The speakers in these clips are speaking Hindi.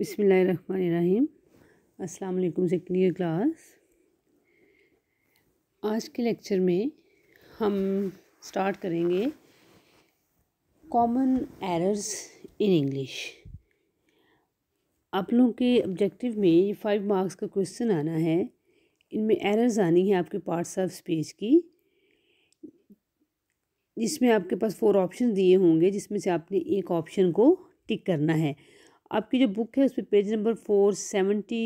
बिसमीम अस्सलाम से क्लियर क्लास आज के लेक्चर में हम स्टार्ट करेंगे कॉमन एरर्स इन इंग्लिश आप लोगों के ऑब्जेक्टिव में ये फाइव मार्क्स का क्वेश्चन आना है इनमें एरर्स आनी है आपके पार्ट्स ऑफ स्पीच की जिसमें आपके पास फोर ऑप्शन दिए होंगे जिसमें से आपने एक ऑप्शन को टिक करना है आपकी जो बुक है उस पर page number four seventy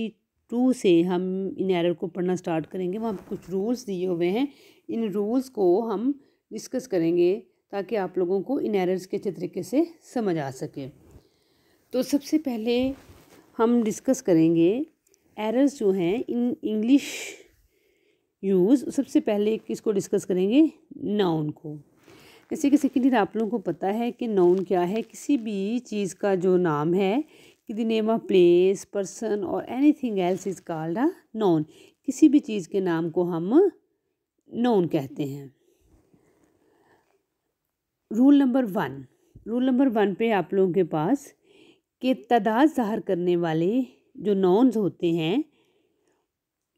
two से हम इन एरर को पढ़ना स्टार्ट करेंगे वहाँ पर कुछ रूल्स दिए हुए हैं इन रूल्स को हम डिस्कस करेंगे ताकि आप लोगों को इन एरर्स के अच्छे तरीके से समझ आ सके तो सबसे पहले हम डिस्कस करेंगे एरर्स जो हैं इन इंग्लिश यूज़ सबसे पहले किसको डिस्कस करेंगे नाउन को जैसे कि सेकेंडली आप लोगों को पता है कि नाउन क्या है किसी भी चीज़ का जो नाम है कि the name of place person और anything else is called a noun किसी भी चीज़ के नाम को हम नाउन कहते हैं rule number one rule number one पे आप लोगों के पास के तदाद ज़ाहर करने वाले जो नाउन्स होते हैं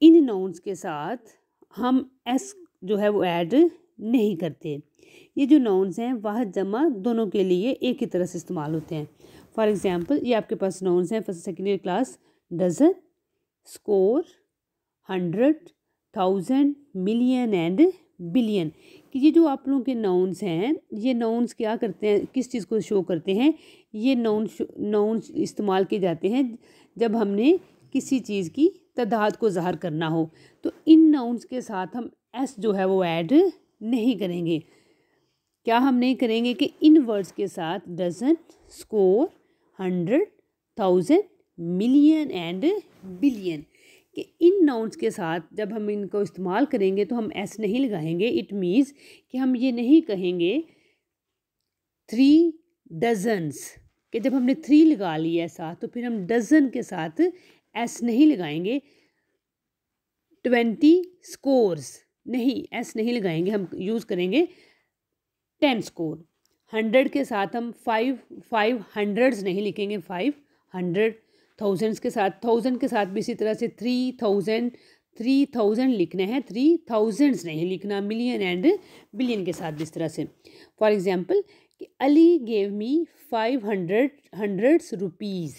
इन नाउन्स के साथ हम एस जो है वो ऐड नहीं करते ये जो नाउन्स हैं वह जमा दोनों के लिए एक ही तरह से इस्तेमाल होते हैं फॉर एग्ज़ाम्पल ये आपके पास नाउन्स हैं first second year class dozen score hundred thousand million and billion कि ये जो आप लोगों के नाउन्स हैं ये नाउन्स क्या करते हैं किस चीज़ को शो करते हैं ये नाउन नाउन्स इस्तेमाल किए जाते हैं जब हमने किसी चीज़ की तदाद को ज़ाहर करना हो तो इन नाउन्स के साथ हम एस जो है वो ऐड नहीं करेंगे क्या हम नहीं करेंगे कि इन वर्ड्स के साथ dozen score hundred thousand million and billion कि इन नाउंस के साथ जब हम इनको इस्तेमाल करेंगे तो हम एस नहीं लगाएंगे इट मीन्स कि हम ये नहीं कहेंगे थ्री डजन्स कि जब हमने थ्री लगा लिया साथ तो फिर हम डजन के साथ एस नहीं लगाएंगे ट्वेंटी स्कोर्स नहीं एस नहीं लगाएंगे हम यूज़ करेंगे टेन स्कोर हंड्रेड के साथ हम फाइव फाइव हंड्रेड्स नहीं लिखेंगे फाइव हंड्रेड थाउजेंड्स के साथ थाउजेंड के साथ भी इसी तरह से थ्री थाउजेंड थ्री थाउजेंड लिखना है थ्री थाउजेंड्स नहीं लिखना मिलियन एंड बिलियन के साथ भी इस तरह से फॉर एग्जाम्पल कि Ali gave me five hundred hundreds rupees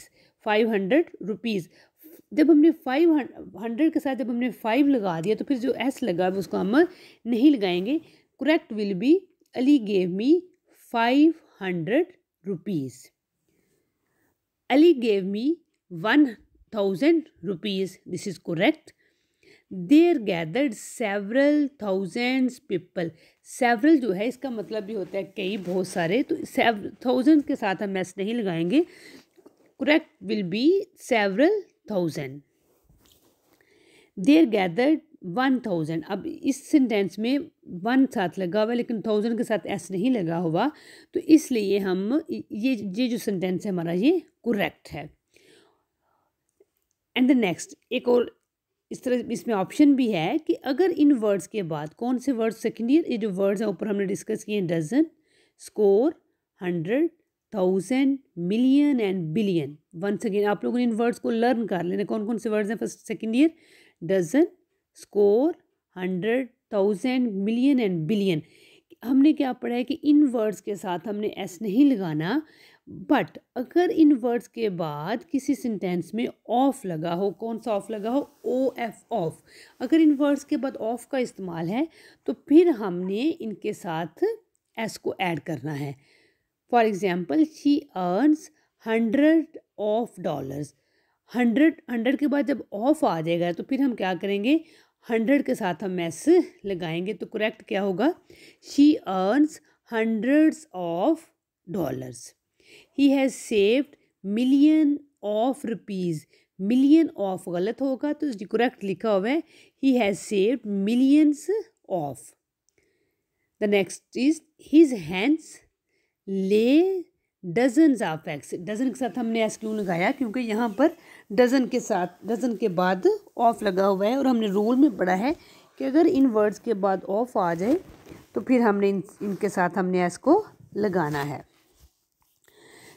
five hundred rupees जब हमने फाइव हंड्रेड के साथ जब हमने फाइव लगा दिया तो फिर जो एस लगा उसको हम नहीं लगाएंगे correct will be Ali gave me five hundred rupees Ali gave me one thousand rupees this is correct there gathered several thousands people several जो है इसका मतलब भी होता है कई बहुत सारे तो थाउजेंड के साथ हम एस नहीं लगाएंगे correct will be several thousand there gathered one thousand अब इस सेंटेंस में वन साथ लगा हुआ है लेकिन थाउजेंड के साथ एस नहीं लगा हुआ तो इसलिए हम ये ये जो सेंटेंस है हमारा ये करेक्ट है एंड द नेक्स्ट एक और इस तरह इसमें ऑप्शन भी है कि अगर इन वर्ड्स के बाद कौन से वर्ड्स सेकेंड ईयर ये जो वर्ड्स हैं ऊपर हमने डिस्कस किए हैं dozen score hundred thousand million and billion once again आप लोगों ने इन वर्ड्स को लर्न कर लेना कौन कौन से वर्ड्स हैं first second year dozen score hundred thousand million and billion हमने क्या पढ़ा है कि इन वर्ड्स के साथ हमने एस नहीं लगाना बट अगर इन वर्ड्स के बाद किसी सेंटेंस में ऑफ लगा हो कौन सा ऑफ लगा हो ओ एफ ऑफ अगर इन वर्ड्स के बाद ऑफ का इस्तेमाल है तो फिर हमने इनके साथ एस को ऐड करना है for example she earns hundred of dollars hundred hundred के बाद जब ऑफ आ जाएगा तो फिर हम क्या करेंगे हंड्रेड के साथ हम एस लगाएंगे तो करेक्ट क्या होगा she earns hundreds of dollars he has saved million of rupees million of गलत होगा तो करेक्ट लिखा हुआ है he has saved millions of the next is his hens lay dozens of eggs dozen के साथ हमने एस क्यों लगाया क्योंकि यहाँ पर डजन के साथ डजन के बाद ऑफ लगा हुआ है और हमने रूल में पढ़ा है कि अगर इन वर्ड्स के बाद ऑफ आ जाए तो फिर हमने इन इनके साथ हमने एस को लगाना है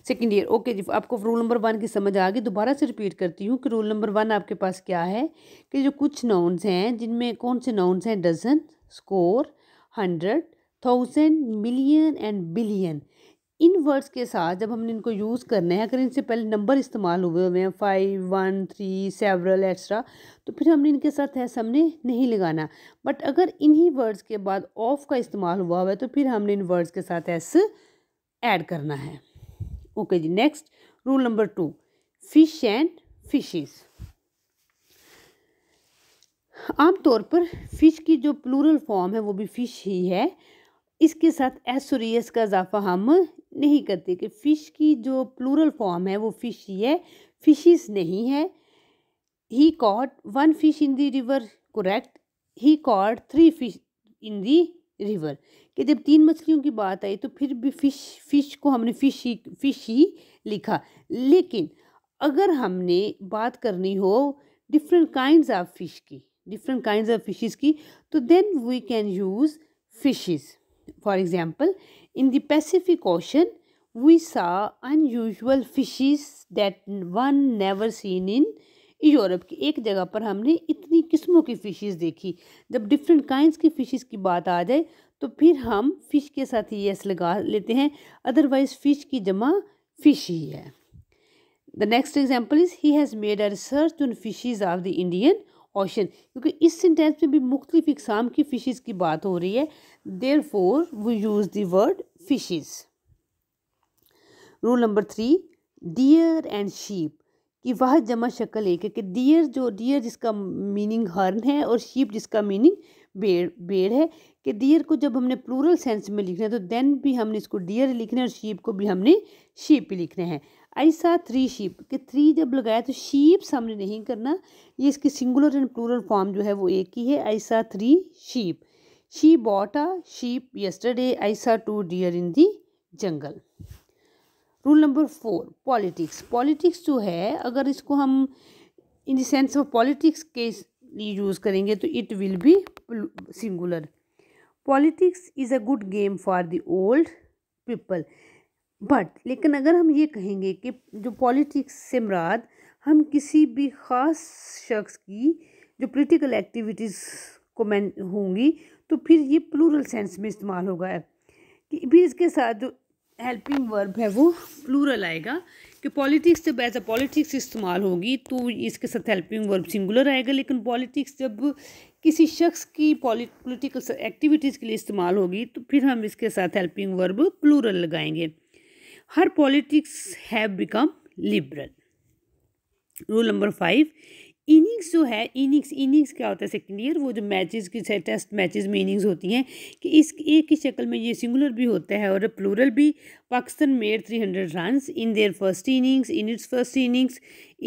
सेकेंड ईयर ओके जी आपको रूल नंबर वन की समझ आ गई दोबारा से रिपीट करती हूँ कि रूल नंबर वन आपके पास क्या है कि जो कुछ नाउन्स हैं जिनमें कौन से नाउन्स हैं dozen score hundred thousand million and billion इन वर्ड्स के साथ जब हमने इनको यूज़ करना है अगर इनसे पहले नंबर इस्तेमाल हुए हुए हैं five one three several extra तो फिर हमने इनके साथ है हमने नहीं लगाना बट अगर इन्हीं वर्ड्स के बाद ऑफ का इस्तेमाल हुआ हुआ है तो फिर हमने इन वर्ड्स के साथ एस ऐड करना है ओके जी next rule number two fish and fishes आमतौर पर फ़िश की जो प्लूरल फॉर्म है वो भी फ़िश ही है इसके साथ एसोरियस का इजाफा हम नहीं करते कि फ़िश की जो प्लूरल फॉर्म है वो फ़िश ही है फिशिस नहीं है he caught one fish in the river correct he caught three fish in the river कि जब तीन मछलियों की बात आई तो फिर भी फ़िश फ़िश को हमने फ़िश ही फ़िश ही लिखा लेकिन अगर हमने बात करनी हो डिफरेंट काइंड ऑफ फ़िश की डिफरेंट काइंड ऑफ फिशेस की तो then we can use fishes For example, in the Pacific Ocean, we saw unusual fishes that one never seen in Europe की एक जगह पर हमने इतनी किस्मों की फ़िशेस देखी जब डिफरेंट काइंड की फ़िशेस की बात आ जाए तो फिर हम फ़िश के साथ ही यस लगा लेते हैं अदरवाइज़ फ़िश की जमा फ़िश ही है the next example is he has made a research on fishes of the Indian Ocean क्योंकि इस सेंटेंस में भी मुख्तलिफ इकसाम की फ़िशेज़ की बात हो रही है therefore we use the word fishes rule number three deer and sheep कि वह जमा शक्ल एक है कि डियर जो डियर जिसका मीनिंग हर्न है और शीप जिसका मीनिंग बेड़ बेड़ है कि डियर को जब हमने प्लूरल सेंस में लिखना है तो देन भी हमने इसको डियर लिखना है और शीप को भी हमने शीप लिखना है आई सा थ्री शीप कि थ्री जब लगाया तो शीप सामने नहीं करना ये इसकी सिंगुलर एंड प्लूरल फॉर्म जो है वो एक ही है I saw three sheep she bought a sheep yesterday I saw two deer in the jungle rule number four politics politics जो है अगर इसको हम in the sense of politics के लिए यूज़ करेंगे तो it will be singular politics is a good game for the old people but लेकिन अगर हम ये कहेंगे कि जो पॉलिटिक्स से मराद हम किसी भी ख़ास शख्स की जो पोलिटिकल एक्टिविटीज़ को मैं होंगी तो फिर ये प्लूरल सेंस में इस्तेमाल होगा कि भी इसके साथ जो हेल्पिंग वर्ब है वो प्लूरल आएगा कि पॉलिटिक्स जब एज अ पॉलिटिक्स इस्तेमाल होगी तो इसके साथ हेल्पिंग वर्ब सिंगुलर आएगा लेकिन पॉलिटिक्स जब किसी शख्स की पॉलिटिकल एक्टिविटीज़ के लिए इस्तेमाल होगी तो फिर हम इसके साथ हेल्पिंग वर्ब प्लूरल लगाएंगे her politics have become liberal rule number five innings जो है इनिंग्स इनिंग्स क्या होता है सेकेंड ईयर वो जो मैचेस की टेस्ट मैचेस में इनिंग्स होती हैं कि इस एक की शक्ल में ये सिंगुलर भी होता है और प्लूरल भी Pakistan made three hundred run in their first innings in its first innings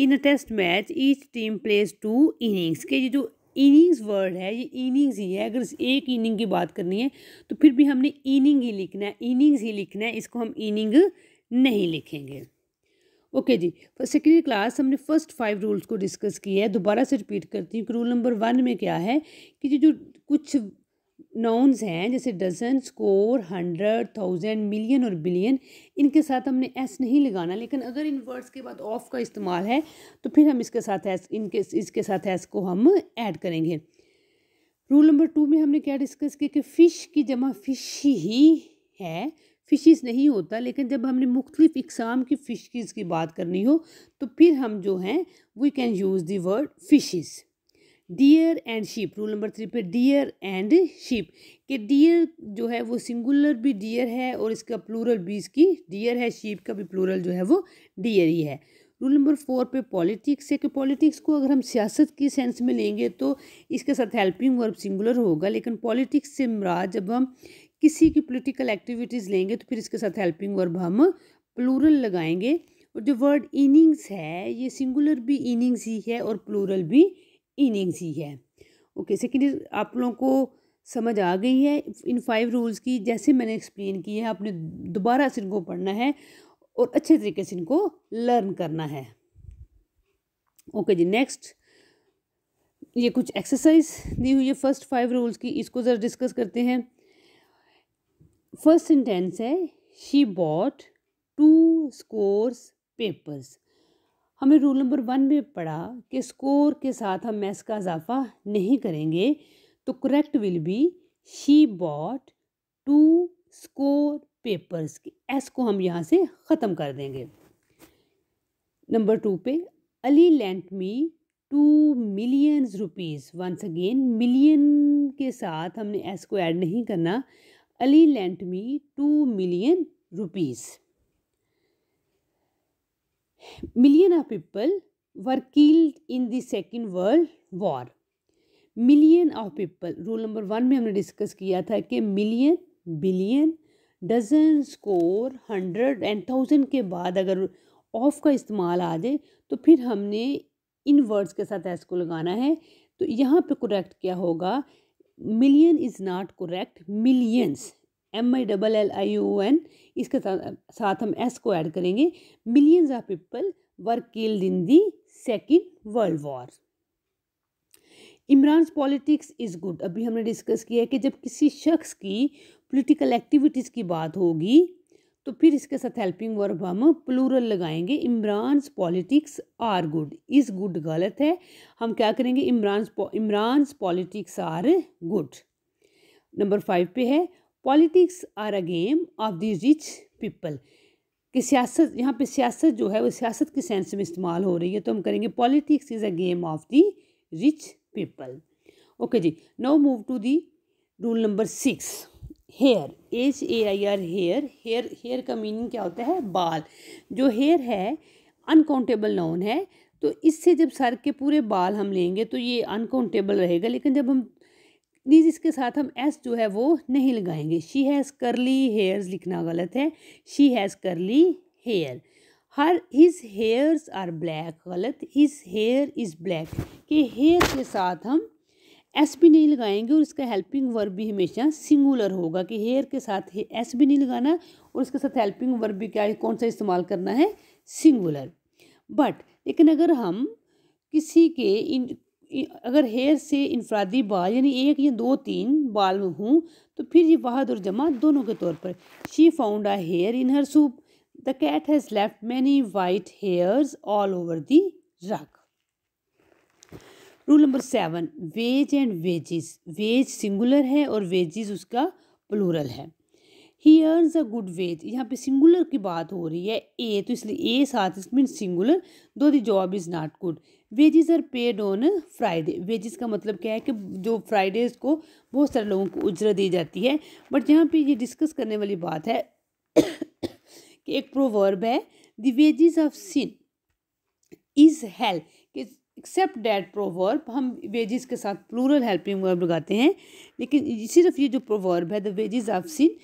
in a test match each team plays two innings के ये जो इनिंग्स वर्ड है ये इनिंग्स ही है अगर एक इनिंग की बात करनी है तो फिर भी हमने इनिंग ही लिखना है इनिंग्स ही लिखना है इसको हम इनिंग नहीं लिखेंगे ओके okay जी सेकेंड क्लास हमने फर्स्ट फाइव रूल्स को डिस्कस किया है दोबारा से रिपीट करती हूँ कि रूल नंबर वन में क्या है कि जो जो कुछ नाउन्स हैं जैसे dozen score hundred thousand million और बिलियन इनके साथ हमने एस नहीं लगाना लेकिन अगर इन वर्ड्स के बाद ऑफ का इस्तेमाल है तो फिर हम इसके साथ एस इनके इसके साथ एस को हम ऐड करेंगे रूल नंबर टू में हमने क्या डिस्कस किया कि फ़िश की जमा फिश ही है फ़िशेस नहीं होता लेकिन जब हमने मुख्तफ़ इकसाम की फिश की बात करनी हो तो फिर हम जो हैं we can use the word fishes deer and sheep rule number three पे डियर एंड शिप कि डियर जो है वो सिंगुलर भी डियर है और इसका प्लूरल भी इसकी डियर है शिप का भी प्लूरल जो है वो डियर ही है रूल नंबर फोर पे पॉलिटिक्स है कि पॉलिटिक्स को अगर हम सियासत की सेंस में लेंगे तो इसके साथ हेल्पिंग वर्ब सिंगुलर होगा लेकिन पॉलिटिक्स से मराज जब हम किसी की पॉलिटिकल एक्टिविटीज़ लेंगे तो फिर इसके साथ हेल्पिंग वर्ब हम प्लूरल लगाएंगे और जो वर्ड इनिंग्स है ये सिंगुलर भी इनिंग्स ही है और प्लूरल भी इनिंग्स ही है ओके सेकेंड आप लोगों को समझ आ गई है इन फाइव रूल्स की जैसे मैंने एक्सप्लेन की है आपने दोबारा से इनको पढ़ना है और अच्छे तरीके से इनको लर्न करना है ओके जी नेक्स्ट ये कुछ एक्सरसाइज दी हुई है फर्स्ट फाइव रूल्स की इसको ज़रा डिस्कस करते हैं फर्स्ट सेंटेंस है she bought two scores papers हमने रूल नंबर वन में पढ़ा कि स्कोर के साथ हम मैथ्स का इजाफा नहीं करेंगे तो correct will be she bought two score papers की एस को हम यहाँ से ख़त्म कर देंगे नंबर टू पे Ali lent me two millions rupees once again million के साथ हमने एस को ऐड नहीं करना Ali lent me two million rupees million of people were killed in the Second world war million of people rule number one में हमने डिस्कस किया था कि million billion dozen score hundred and thousand के बाद अगर ऑफ का इस्तेमाल आ जाए तो फिर हमने इन वर्ड्स के साथ एस को लगाना है तो यहाँ पे करेक्ट क्या होगा million is not correct millions M I double L I O N इसके साथ हम एस को ऐड करेंगे millions of people were killed in the second world war Imran politics is good अभी हमने डिस्कस किया है कि जब किसी शख्स की पॉलिटिकल एक्टिविटीज़ की बात होगी तो फिर इसके साथ हेल्पिंग वर्ब हम प्लूरल लगाएंगे Imran politics are good is good गलत है हम क्या करेंगे Imran Imran politics are good number five पे है politics are a game of the rich people कि सियासत यहाँ पे सियासत जो है वो सियासत के सेंस में इस्तेमाल हो रही है तो हम करेंगे politics is a game of the rich people okay जी now move to the rule number six hair H A I R hair hair hair का मीनिंग क्या होता है बाल जो हेयर है अनकाउंटेबल नाउन है तो इससे जब सर के पूरे बाल हम लेंगे तो ये अनकाउंटेबल रहेगा लेकिन जब हम प्लीज़ इसके साथ हम एस जो है वो नहीं लगाएंगे शी हैज़ करली हेयर्स लिखना गलत है she has curly hair her his hairs are black गलत हिज हेयर इज़ ब्लैक के हेयर के साथ हम एस भी नहीं लगाएंगे और इसका हेल्पिंग वर्ब भी हमेशा सिंगुलर होगा कि हेयर के साथ एस भी नहीं लगाना और इसके साथ हेल्पिंग वर्ब भी क्या कौन सा इस्तेमाल करना है सिंगुलर बट लेकिन अगर हम किसी के इन अगर हेयर से इनफरादी बाल यानी एक या दो तीन बाल हूँ तो फिर ये वाहद और जमा दोनों के तौर पर she found a hair in her soup the cat has left many white hairs all over the rug rule number seven wage and wages wage singular है और वेजिस उसका प्लूरल है he earns a good wage यहाँ पे सिंगुलर की बात हो रही है ए तो इसलिए ए साथ mean singular though the job is not good wages are paid on Friday wages का मतलब क्या है कि जो फ्राइडेज को बहुत सारे लोगों को उजरत दी जाती है बट यहाँ पे ये डिस्कस करने वाली बात है कि एक प्रोवर्ब है the wages of sin is health except that proverb हम वेजेस के साथ प्लूरल हेल्पिंग वर्ब लगाते हैं लेकिन सिर्फ ये जो प्रोवर्ब है द वेजेस ऑफ सीन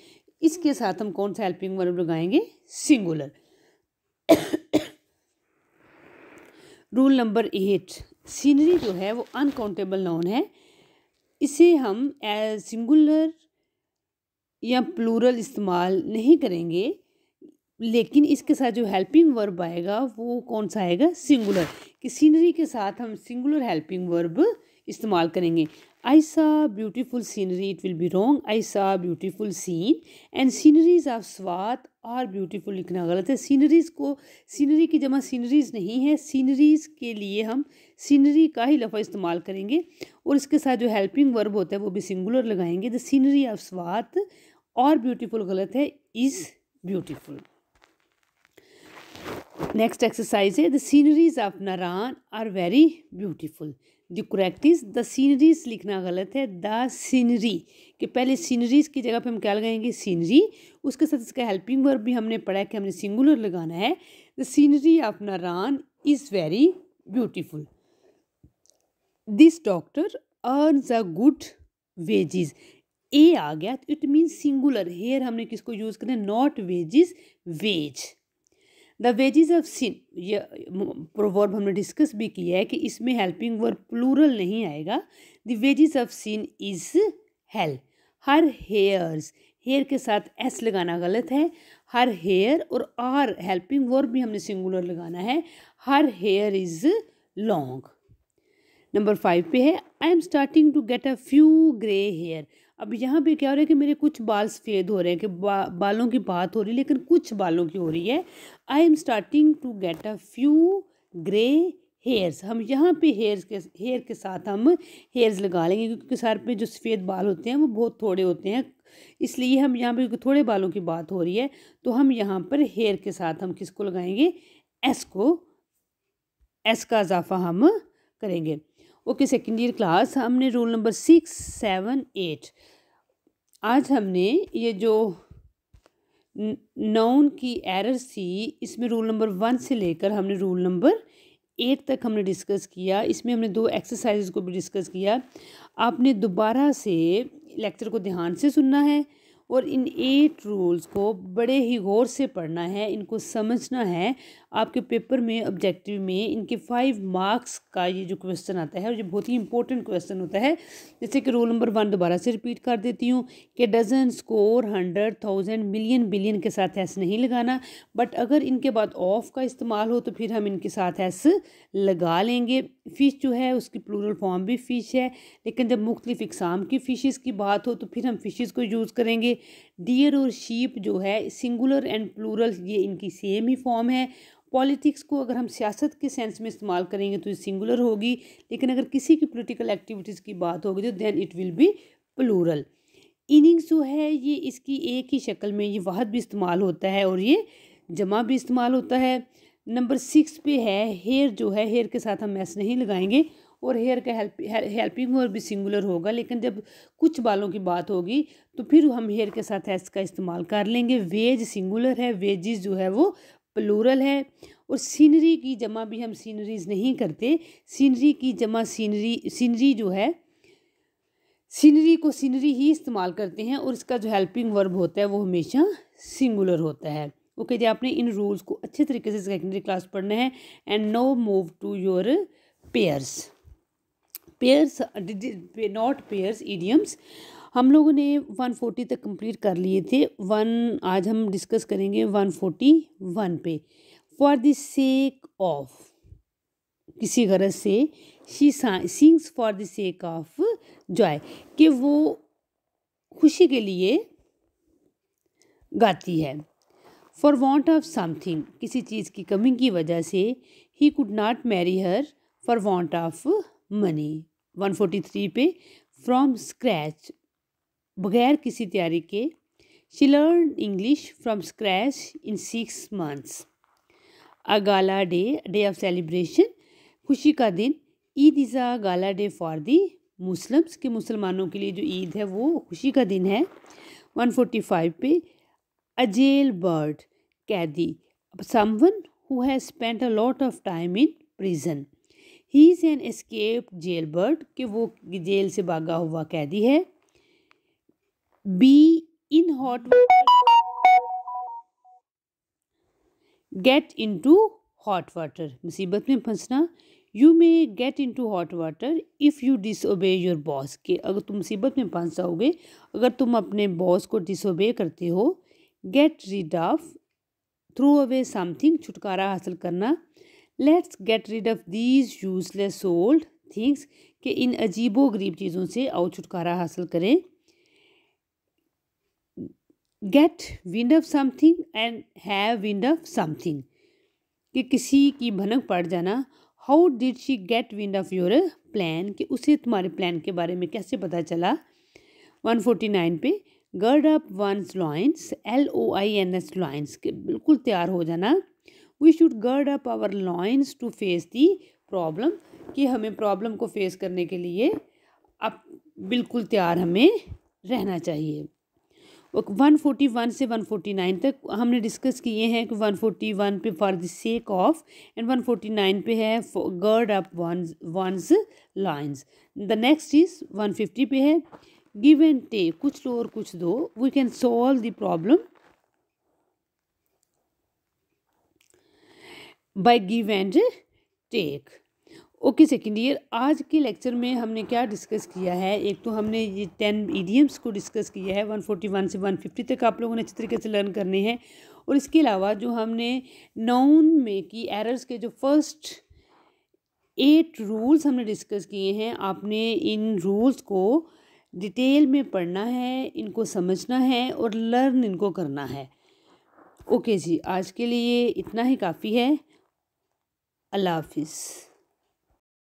इसके साथ हम कौन सा हेल्पिंग वर्ब लगाएंगे singular rule number eight scenery जो है वो अनकाउंटेबल नाउन है इसे हम एज सिंगुलर या प्लूरल इस्तेमाल नहीं करेंगे लेकिन इसके साथ जो हेल्पिंग वर्ब आएगा वो कौन सा आएगा सिंगुलर कि सीनरी के साथ हम सिंगुलर हेल्पिंग वर्ब इस्तेमाल करेंगे I saw beautiful scenery it will be wrong I saw beautiful scene and sceneries of Swat are beautiful लिखना गलत है सीनरीज को सीनरी की जमा सीनरीज नहीं है सीनरीज के लिए हम सीनरी का ही लफ़ा इस्तेमाल करेंगे और इसके साथ जो हेल्पिंग वर्ब होता है वो भी सिंगुलर लगाएंगे द सीनरी ऑफ स्वाद और ब्यूटीफुल गलत है इज़ ब्यूटीफुल नेक्स्ट एक्सरसाइज है the sceneries of Naran are very beautiful the correct is the sceneries लिखना गलत है द सीनरी कि पहले सीनरीज की जगह पे हम क्या लगाएंगे सीनरी उसके साथ इसका हेल्पिंग वर्ब भी हमने पढ़ा है कि हमने सिंगुलर लगाना है the scenery of Naran is very beautiful this doctor earns a good wages a आ गया तो इट मीन्स सिंगुलर हेयर हमने किसको यूज़ करना है not wages wage the wages of sin ये प्रोवर्ब हमने डिस्कस भी किया है कि इसमें हेल्पिंग वर्ब प्लूरल नहीं आएगा the wages of sin is hell her hairs hair के साथ एस लगाना गलत है हर हेयर और आर हेल्पिंग वर्ब भी हमने सिंगुलर लगाना है her hair is long number five पे है I am starting to get a few grey hair अब यहाँ पे क्या हो रहा है कि मेरे कुछ बाल सफ़ेद हो रहे हैं कि बा, बालों की बात हो रही है लेकिन कुछ बालों की हो रही है I am starting to get a few grey hairs हम यहाँ पे हेयर्स के हेयर के साथ हम हेयर्स लगा लेंगे क्योंकि सर पे जो सफ़ेद बाल होते हैं वो बहुत थोड़े होते हैं इसलिए हम यहाँ पे थोड़े बालों की बात हो रही है तो हम यहाँ पर हेयर के साथ हम किसको लगाएंगे एस को एस का इजाफा हम करेंगे ओके सेकेंड ईयर क्लास हमने rule number six seven eight आज हमने ये जो नौन की एरर्स थी इसमें रूल नंबर वन से लेकर हमने रूल नंबर एट तक हमने डिस्कस किया इसमें हमने दो एक्सरसाइज को भी डिस्कस किया आपने दोबारा से लेक्चर को ध्यान से सुनना है और इन एट रूल्स को बड़े ही गौर से पढ़ना है इनको समझना है आपके पेपर में ऑब्जेक्टिव में इनके फाइव मार्क्स का ये जो क्वेश्चन आता है और ये बहुत ही इंपॉर्टेंट क्वेश्चन होता है जैसे कि रोल नंबर वन दोबारा से रिपीट कर देती हूँ कि dozen score hundred thousand million billion के साथ ऐसा नहीं लगाना बट अगर इनके बाद ऑफ का इस्तेमाल हो तो फिर हम इनके साथ ऐसा लगा लेंगे फ़िश जो है उसकी प्लूरल फॉर्म भी फ़िश है लेकिन जब मुख्तलिफ इकसाम की फ़िशेज़ की बात हो तो फिर हम फ़िशेज़ को यूज़ करेंगे डियर और शीप जो है सिंगुलर एंड प्लूरल ये इनकी सेम ही फॉर्म है पॉलिटिक्स को अगर हम सियासत के सेंस में इस्तेमाल करेंगे तो ये सिंगुलर होगी लेकिन अगर किसी की पॉलिटिकल एक्टिविटीज़ की बात होगी तो then it will be plural innings जो है ये इसकी एक ही शक्ल में ये वाहद भी इस्तेमाल होता है और ये जमा भी इस्तेमाल होता है नंबर सिक्स पे है हेयर जो है हेयर के साथ हम मैस नहीं लगाएंगे और हेयर का हेल्प हेल्पिंग वर्ब भी सिंगुलर होगा लेकिन जब कुछ बालों की बात होगी तो फिर हम हेयर के साथ हैस का इस्तेमाल कर लेंगे वेज सिंगुलर है वेजिस जो है वो प्लूरल है और सीनरी की जमा भी हम सीनरीज नहीं करते सीनरी की जमा सीनरी सीनरी जो है सीनरी को सीनरी ही इस्तेमाल करते हैं और इसका जो हेल्पिंग वर्ब होता है वो हमेशा सिंगुलर होता है ओके जी आपने इन रूल्स को अच्छे तरीके से सेकेंडरी क्लास पढ़ना है and now move to your pairs pairs not pairs idioms हम लोगों ने 140 तक कंप्लीट कर लिए थे वन आज हम डिस्कस करेंगे 141 पे फॉर द सेक ऑफ किसी गरज से she sings for the sake of joy कि वो खुशी के लिए गाती है फॉर वॉन्ट ऑफ समथिंग किसी चीज़ की कमी की वजह से ही could not marry her for want of money 143 पे फ्रॉम स्क्रैच बगैर किसी तैयारी के she learn English from scratch in six months a gala day day of celebration खुशी का दिन Eid is a gala day for the Muslims के मुसलमानों के लिए जो ईद है वो खुशी का दिन है 145 पे अ जेल बर्ड कैदी someone who has spent a lot of time in prison he is an escape jail bird कि वो जेल से भागा हुआ कैदी है be in hot get into hot water मुसीबत में फंसना you may get into hot water if you disobey your boss के अगर तुम मुसीबत में फंस जाओगे अगर तुम अपने बॉस को डिसोबे करते हो get rid of through away something छुटकारा हासिल करना let's get rid of these useless old things के इन अजीबो गरीब चीज़ों से और छुटकारा हासिल करें get wind of something and have wind of something कि किसी की भनक पड़ जाना how did she get wind of your plan कि उसे तुम्हारे प्लान के बारे में कैसे पता चला वन फोर्टी नाइन पे gird up one's loins L O I N S loins के बिल्कुल तैयार हो जाना we should gird up our loins to face the problem कि हमें प्रॉब्लम को फेस करने के लिए अब बिल्कुल तैयार हमें रहना चाहिए वन फोर्टी वन से वन फोर्टी नाइन तक हमने डिस्कस किए हैं कि वन फोर्टी वन पे for the sake of and one forty nine पे है gird up one's lines lines the next is one fifty पे है गिव एंड टेक कुछ लो तो और कुछ दो we can solve the problem by give and take okay second year आज के लेक्चर में हमने क्या डिस्कस किया है एक तो हमने ये टेन ईडियम्स को डिस्कस किया है वन फोर्टी वन से वन फिफ्टी तक आप लोगों ने अच्छी तरीके से लर्न करने हैं और इसके अलावा जो हमने नाउन में की एरर्स के जो फर्स्ट एट रूल्स हमने डिस्कस किए हैं आपने इन रूल्स को डिटेल में पढ़ना है इनको समझना है और लर्न इनको करना है ओके जी आज के लिए इतना ही काफ़ी है अल्लाह हाफिज़